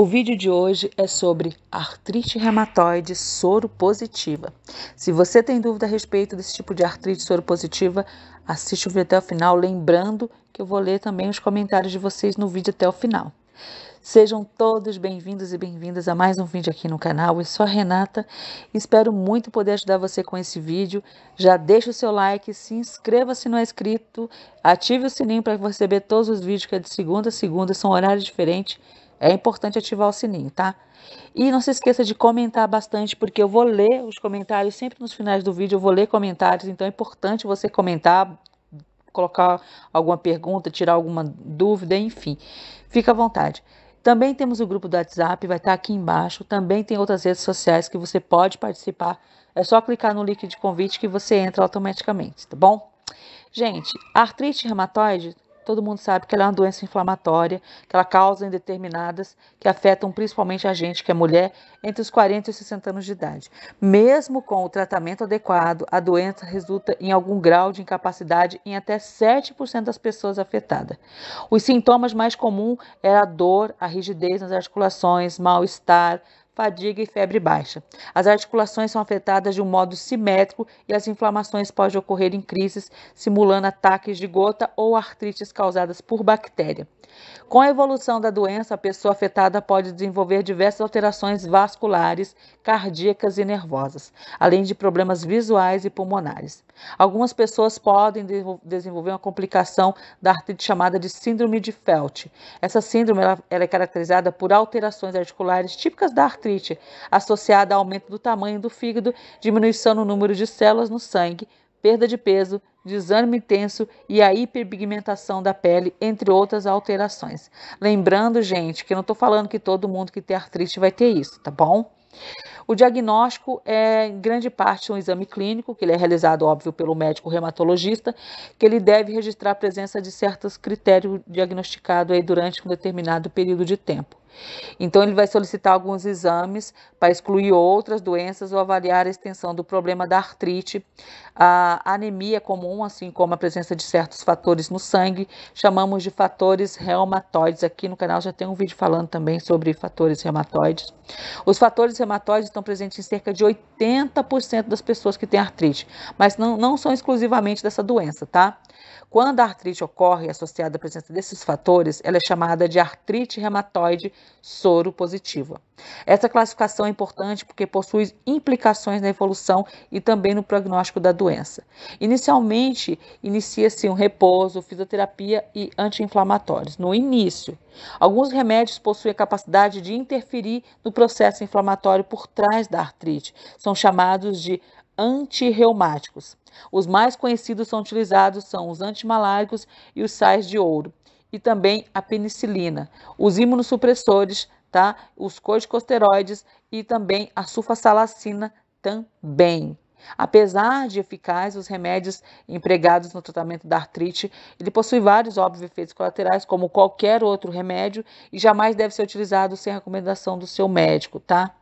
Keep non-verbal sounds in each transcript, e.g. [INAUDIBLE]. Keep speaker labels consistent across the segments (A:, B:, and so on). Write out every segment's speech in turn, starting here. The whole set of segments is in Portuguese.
A: O vídeo de hoje é sobre artrite reumatoide soropositiva. Se você tem dúvida a respeito desse tipo de artrite soropositiva, assiste o vídeo até o final, lembrando que eu vou ler também os comentários de vocês no vídeo até o final. Sejam todos bem-vindos e bem-vindas a mais um vídeo aqui no canal. Eu sou a Renata, espero muito poder ajudar você com esse vídeo. Já deixa o seu like, se inscreva se não é inscrito, ative o sininho para receber todos os vídeos que é de segunda a segunda, são horários diferentes é importante ativar o sininho, tá? E não se esqueça de comentar bastante, porque eu vou ler os comentários sempre nos finais do vídeo, eu vou ler comentários, então é importante você comentar, colocar alguma pergunta, tirar alguma dúvida, enfim. Fica à vontade. Também temos o grupo do WhatsApp, vai estar aqui embaixo. Também tem outras redes sociais que você pode participar. É só clicar no link de convite que você entra automaticamente, tá bom? Gente, artrite reumatoide todo mundo sabe que ela é uma doença inflamatória, que ela causa indeterminadas, que afetam principalmente a gente que é mulher entre os 40 e 60 anos de idade. Mesmo com o tratamento adequado, a doença resulta em algum grau de incapacidade em até 7% das pessoas afetadas. Os sintomas mais comuns eram é a dor, a rigidez nas articulações, mal-estar, fadiga e febre baixa. As articulações são afetadas de um modo simétrico e as inflamações podem ocorrer em crises, simulando ataques de gota ou artrites causadas por bactéria. Com a evolução da doença, a pessoa afetada pode desenvolver diversas alterações vasculares, cardíacas e nervosas, além de problemas visuais e pulmonares. Algumas pessoas podem desenvolver uma complicação da artrite chamada de síndrome de Felt. Essa síndrome ela, ela é caracterizada por alterações articulares típicas da artrite gastrite, associada a aumento do tamanho do fígado, diminuição no número de células no sangue, perda de peso, desânimo intenso e a hiperpigmentação da pele, entre outras alterações. Lembrando, gente, que eu não estou falando que todo mundo que tem artrite vai ter isso, tá bom? O diagnóstico é, em grande parte, um exame clínico, que ele é realizado, óbvio, pelo médico reumatologista, que ele deve registrar a presença de certos critérios diagnosticados aí durante um determinado período de tempo. Então, ele vai solicitar alguns exames para excluir outras doenças ou avaliar a extensão do problema da artrite, a anemia comum, assim como a presença de certos fatores no sangue, chamamos de fatores reumatoides. Aqui no canal já tem um vídeo falando também sobre fatores reumatoides. Os fatores reumatoides estão presentes em cerca de 80% das pessoas que têm artrite, mas não, não são exclusivamente dessa doença, tá? Quando a artrite ocorre associada à presença desses fatores, ela é chamada de artrite reumatoide soro positiva. Essa classificação é importante porque possui implicações na evolução e também no prognóstico da doença. Inicialmente, inicia-se um repouso, fisioterapia e anti-inflamatórios. No início, alguns remédios possuem a capacidade de interferir no processo inflamatório por trás da artrite. São chamados de antirreumáticos. Os mais conhecidos são utilizados são os antimaláricos e os sais de ouro e também a penicilina, os imunossupressores, tá? Os corticosteroides e também a sulfasalacina também. Apesar de eficazes, os remédios empregados no tratamento da artrite, ele possui vários óbvios efeitos colaterais, como qualquer outro remédio, e jamais deve ser utilizado sem recomendação do seu médico, tá?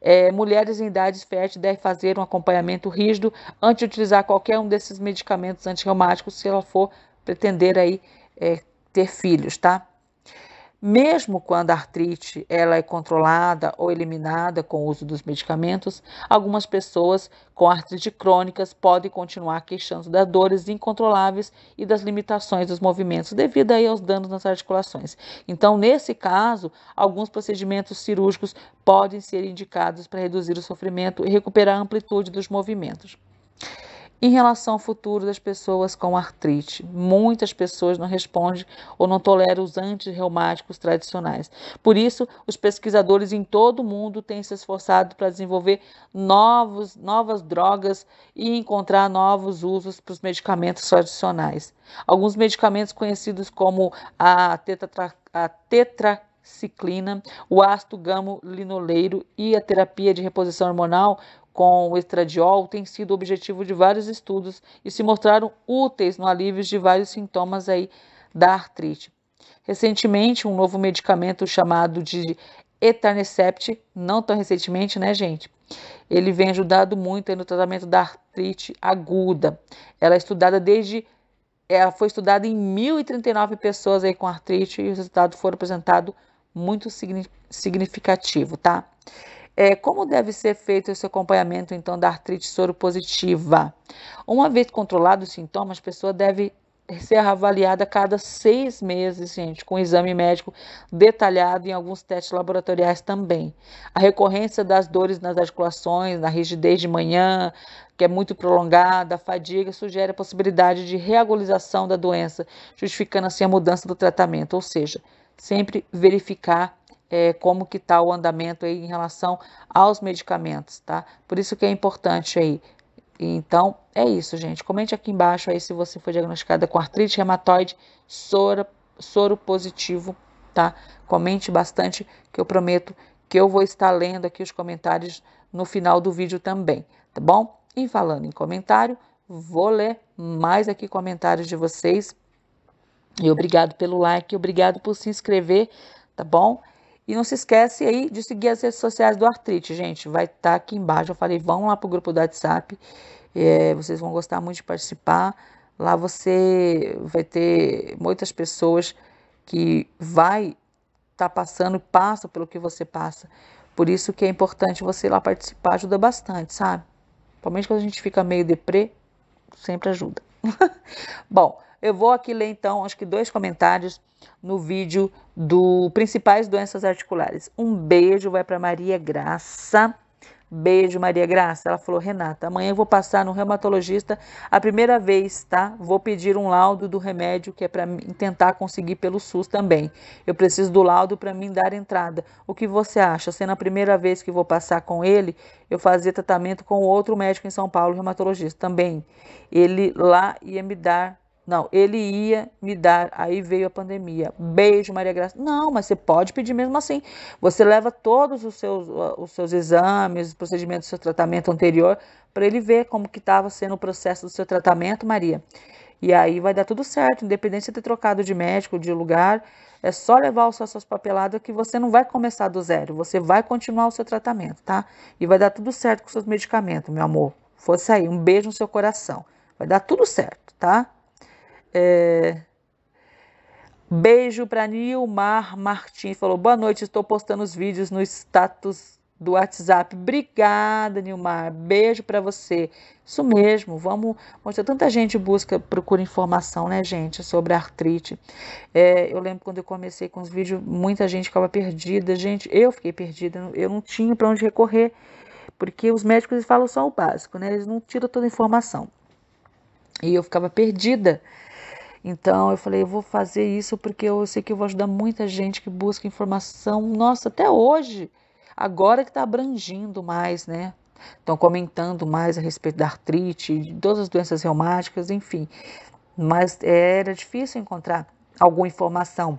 A: É, mulheres em idade fértil devem fazer um acompanhamento rígido antes de utilizar qualquer um desses medicamentos antirreumáticos, se ela for pretender aí é, ter filhos, tá? Mesmo quando a artrite ela é controlada ou eliminada com o uso dos medicamentos, algumas pessoas com artrite crônicas podem continuar queixando das dores incontroláveis e das limitações dos movimentos devido aí aos danos nas articulações. Então, nesse caso, alguns procedimentos cirúrgicos podem ser indicados para reduzir o sofrimento e recuperar a amplitude dos movimentos em relação ao futuro das pessoas com artrite. Muitas pessoas não respondem ou não toleram os antirreumáticos tradicionais. Por isso, os pesquisadores em todo o mundo têm se esforçado para desenvolver novos, novas drogas e encontrar novos usos para os medicamentos tradicionais. Alguns medicamentos conhecidos como a, tetra, a o ácido gamo linoleiro e a terapia de reposição hormonal com o estradiol tem sido objetivo de vários estudos e se mostraram úteis no alívio de vários sintomas aí da artrite. Recentemente, um novo medicamento chamado de Etanercept, não tão recentemente, né, gente? Ele vem ajudado muito no tratamento da artrite aguda. Ela é estudada desde ela é, foi estudada em 1039 pessoas aí com artrite e os resultados foram apresentados muito significativo, tá? É, como deve ser feito esse acompanhamento, então, da artrite soropositiva? Uma vez controlados os sintomas, a pessoa deve ser avaliada a cada seis meses, gente, com um exame médico detalhado e alguns testes laboratoriais também. A recorrência das dores nas articulações, na rigidez de manhã, que é muito prolongada, a fadiga, sugere a possibilidade de reagulização da doença, justificando assim a mudança do tratamento, ou seja, sempre verificar é, como que está o andamento aí em relação aos medicamentos, tá? Por isso que é importante aí. Então, é isso, gente. Comente aqui embaixo aí se você foi diagnosticada com artrite reumatoide, soro, soro positivo, tá? Comente bastante que eu prometo que eu vou estar lendo aqui os comentários no final do vídeo também, tá bom? E falando em comentário, vou ler mais aqui comentários de vocês. E obrigado pelo like, obrigado por se inscrever, tá bom? E não se esquece aí de seguir as redes sociais do Artrite, gente. Vai estar tá aqui embaixo. Eu falei, vão lá para o grupo do WhatsApp. É, vocês vão gostar muito de participar. Lá você vai ter muitas pessoas que vai estar tá passando, passa pelo que você passa. Por isso que é importante você ir lá participar, ajuda bastante, sabe? Principalmente quando a gente fica meio deprê, sempre ajuda. [LAUGHS] Bom, eu vou aqui ler então, acho que dois comentários no vídeo do Principais Doenças Articulares. Um beijo vai para Maria Graça. Beijo, Maria Graça. Ela falou: Renata, amanhã eu vou passar no reumatologista a primeira vez, tá? Vou pedir um laudo do remédio que é para tentar conseguir pelo SUS também. Eu preciso do laudo para mim dar entrada. O que você acha? Sendo a primeira vez que vou passar com ele, eu fazer tratamento com outro médico em São Paulo, reumatologista também. Ele lá ia me dar não, ele ia me dar. Aí veio a pandemia. Beijo, Maria Graça. Não, mas você pode pedir mesmo assim. Você leva todos os seus, os seus exames, os procedimentos do seu tratamento anterior, para ele ver como que estava sendo o processo do seu tratamento, Maria. E aí vai dar tudo certo, independente de ter trocado de médico, de lugar, é só levar os suas papeladas que você não vai começar do zero, você vai continuar o seu tratamento, tá? E vai dar tudo certo com os seus medicamentos, meu amor. Força aí, um beijo no seu coração. Vai dar tudo certo, tá? É... Beijo para Nilmar Martins. Falou, boa noite, estou postando os vídeos no status do WhatsApp. Obrigada, Nilmar. Beijo para você. Isso mesmo, vamos mostrar. Tanta gente busca, procura informação, né, gente, sobre artrite. É, eu lembro quando eu comecei com os vídeos, muita gente ficava perdida. Gente, eu fiquei perdida, eu não tinha para onde recorrer, porque os médicos falam só o básico, né? Eles não tiram toda a informação. E eu ficava perdida. Então eu falei, eu vou fazer isso porque eu sei que eu vou ajudar muita gente que busca informação, nossa, até hoje, agora que está abrangindo mais, né? Estão comentando mais a respeito da artrite, de todas as doenças reumáticas, enfim. Mas é, era difícil encontrar alguma informação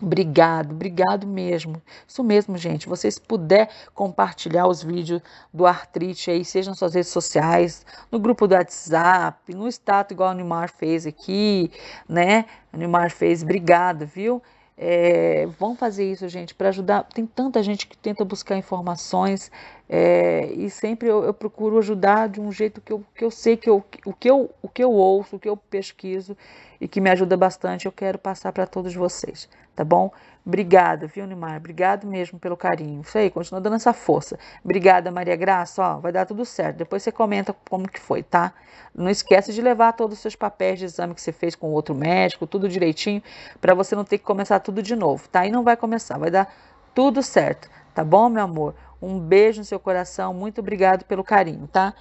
A: Obrigado, obrigado mesmo. Isso mesmo, gente. Vocês puder compartilhar os vídeos do Artrite aí, seja nas suas redes sociais, no grupo do WhatsApp, no status igual o Neymar fez aqui, né? O Neymar fez, obrigado, viu? É, vão fazer isso, gente, para ajudar. Tem tanta gente que tenta buscar informações é, e sempre eu, eu, procuro ajudar de um jeito que eu, que eu sei que eu, o, que eu, o que eu ouço, o que eu pesquiso e que me ajuda bastante. Eu quero passar para todos vocês tá bom? Obrigada, viu, Neymar? Obrigado mesmo pelo carinho. Isso aí, continua dando essa força. Obrigada, Maria Graça. Ó, vai dar tudo certo. Depois você comenta como que foi, tá? Não esquece de levar todos os seus papéis de exame que você fez com outro médico, tudo direitinho, para você não ter que começar tudo de novo, tá? E não vai começar, vai dar tudo certo, tá bom, meu amor? Um beijo no seu coração, muito obrigado pelo carinho, tá?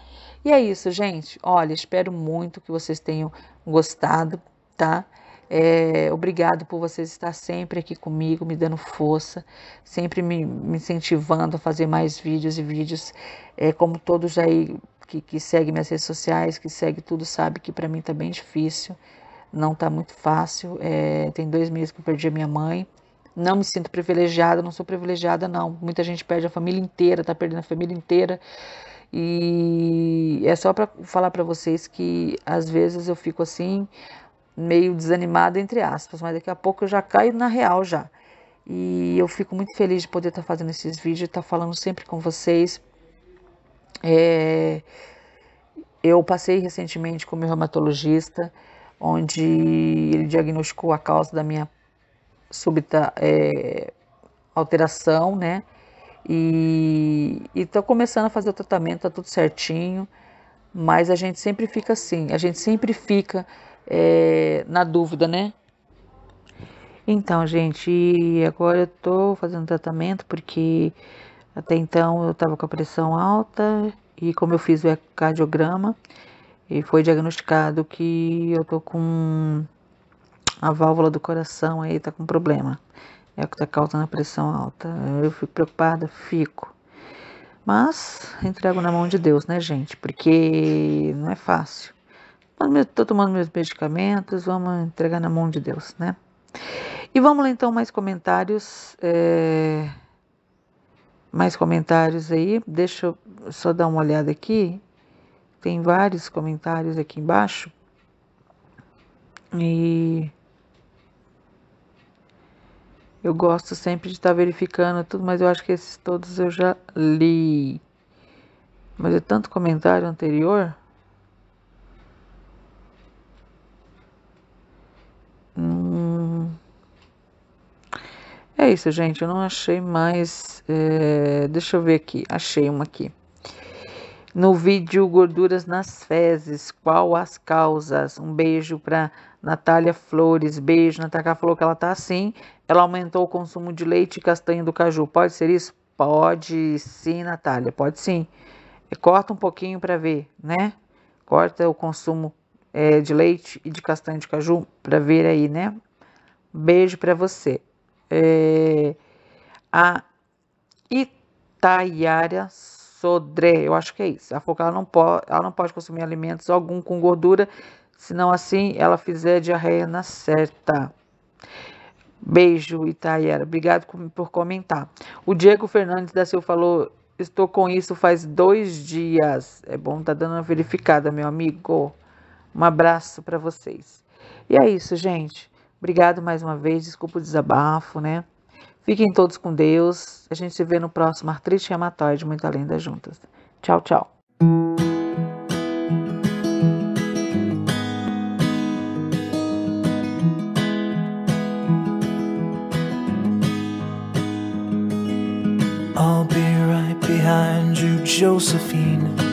A: E é isso, gente. Olha, espero muito que vocês tenham gostado, tá? É, obrigado por vocês estar sempre aqui comigo, me dando força, sempre me, me incentivando a fazer mais vídeos e vídeos. É, como todos aí que, que seguem minhas redes sociais, que segue tudo, sabe que para mim tá bem difícil, não tá muito fácil. É, tem dois meses que eu perdi a minha mãe. Não me sinto privilegiada, não sou privilegiada, não. Muita gente perde a família inteira, tá perdendo a família inteira. E é só para falar para vocês que às vezes eu fico assim, meio desanimada, entre aspas, mas daqui a pouco eu já caio na real já. E eu fico muito feliz de poder estar tá fazendo esses vídeos, estar tá falando sempre com vocês. É... Eu passei recentemente com o meu reumatologista, onde ele diagnosticou a causa da minha súbita é... alteração, né? E estou começando a fazer o tratamento, tá tudo certinho, mas a gente sempre fica assim, a gente sempre fica é, na dúvida, né? Então, gente, agora eu tô fazendo tratamento porque até então eu tava com a pressão alta e como eu fiz o cardiograma e foi diagnosticado que eu tô com a válvula do coração aí tá com problema. É o que tá causando a pressão alta. Eu fico preocupada, fico. Mas entrego na mão de Deus, né, gente? Porque não é fácil. Estou tomando meus medicamentos, vamos entregar na mão de Deus, né? E vamos lá então mais comentários. É... Mais comentários aí. Deixa eu só dar uma olhada aqui. Tem vários comentários aqui embaixo. E eu gosto sempre de estar tá verificando tudo, mas eu acho que esses todos eu já li. Mas é tanto comentário anterior. É isso, gente. Eu não achei mais. É, deixa eu ver aqui. Achei uma aqui. No vídeo Gorduras nas Fezes, qual as causas? Um beijo para Natália Flores. Beijo. Natália falou que ela tá assim. Ela aumentou o consumo de leite e castanha do caju. Pode ser isso? Pode sim, Natália. Pode sim. É, corta um pouquinho para ver, né? Corta o consumo é, de leite e de castanha de caju para ver aí, né? Beijo para você é, a Itaiara Sodré, eu acho que é isso. A foca ela não, pode, ela não pode consumir alimentos algum com gordura, senão assim ela fizer diarreia na certa. Beijo, Itaiara. Obrigado por comentar. O Diego Fernandes da Silva falou: Estou com isso faz dois dias. É bom tá dando uma verificada, meu amigo. Um abraço para vocês. E é isso, gente. Obrigado mais uma vez, desculpa o desabafo, né? Fiquem todos com Deus. A gente se vê no próximo Artrite Reumatoide Muito Além das Juntas. Tchau, tchau. I'll be right behind you, Josephine.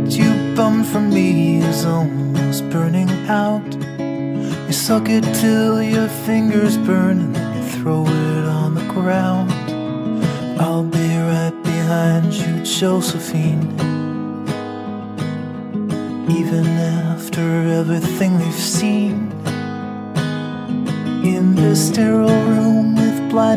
A: what you bummed from me is almost burning out. You suck it till your fingers burn and then you throw it on the ground. I'll be right behind you, Josephine. Even after everything we've seen in this sterile room with blood.